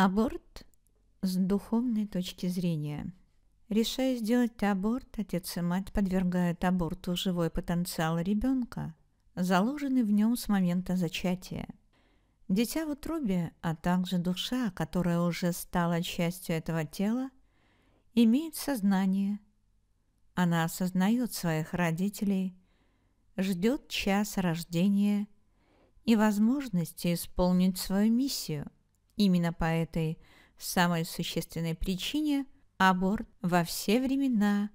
Аборт с духовной точки зрения. Решая сделать аборт, отец и мать подвергают аборту живой потенциал ребенка, заложенный в нем с момента зачатия. Дитя в утробе, а также душа, которая уже стала частью этого тела, имеет сознание. Она осознает своих родителей, ждет час рождения и возможности исполнить свою миссию – Именно по этой самой существенной причине аборт во все времена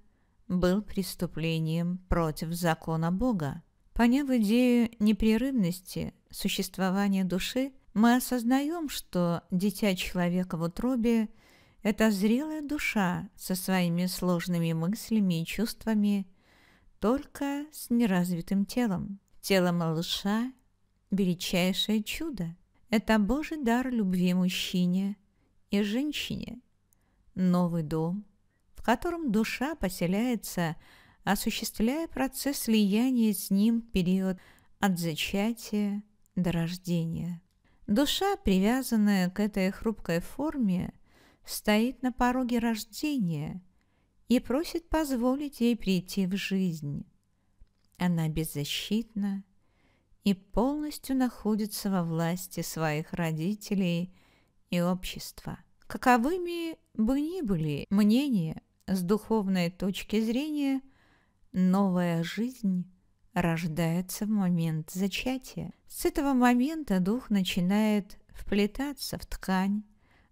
был преступлением против закона Бога. Поняв идею непрерывности существования души, мы осознаем, что дитя человека в утробе – это зрелая душа со своими сложными мыслями и чувствами, только с неразвитым телом. Тело малыша – величайшее чудо. Это Божий дар любви мужчине и женщине. Новый дом, в котором душа поселяется, осуществляя процесс слияния с ним в период от зачатия до рождения. Душа, привязанная к этой хрупкой форме, стоит на пороге рождения и просит позволить ей прийти в жизнь. Она беззащитна, и полностью находится во власти своих родителей и общества. Каковыми бы ни были мнения с духовной точки зрения, новая жизнь рождается в момент зачатия. С этого момента дух начинает вплетаться в ткань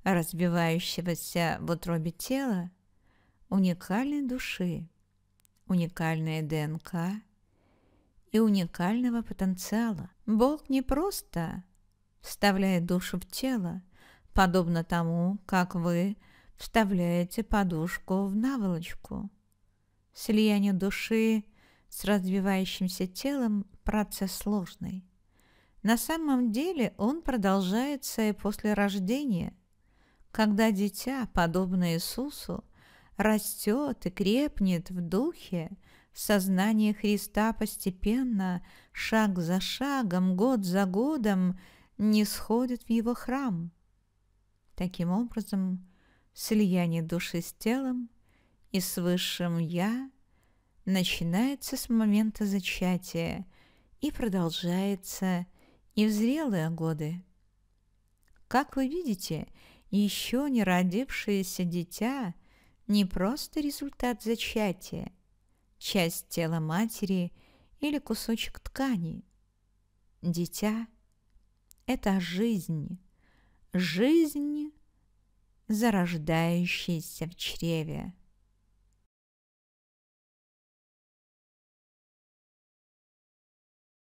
разбивающегося в утробе тела уникальной души, уникальной ДНК и уникального потенциала. Бог не просто вставляет душу в тело, подобно тому, как вы вставляете подушку в наволочку. Слияние души с развивающимся телом – процесс сложный. На самом деле он продолжается и после рождения, когда дитя, подобно Иисусу, растет и крепнет в духе сознание Христа постепенно, шаг за шагом, год за годом не сходит в его храм. Таким образом, слияние души с телом и с Высшим Я начинается с момента зачатия и продолжается и в зрелые годы. Как вы видите, еще не родившееся дитя не просто результат зачатия – часть тела матери или кусочек ткани. Дитя – это жизнь, жизнь, зарождающаяся в чреве.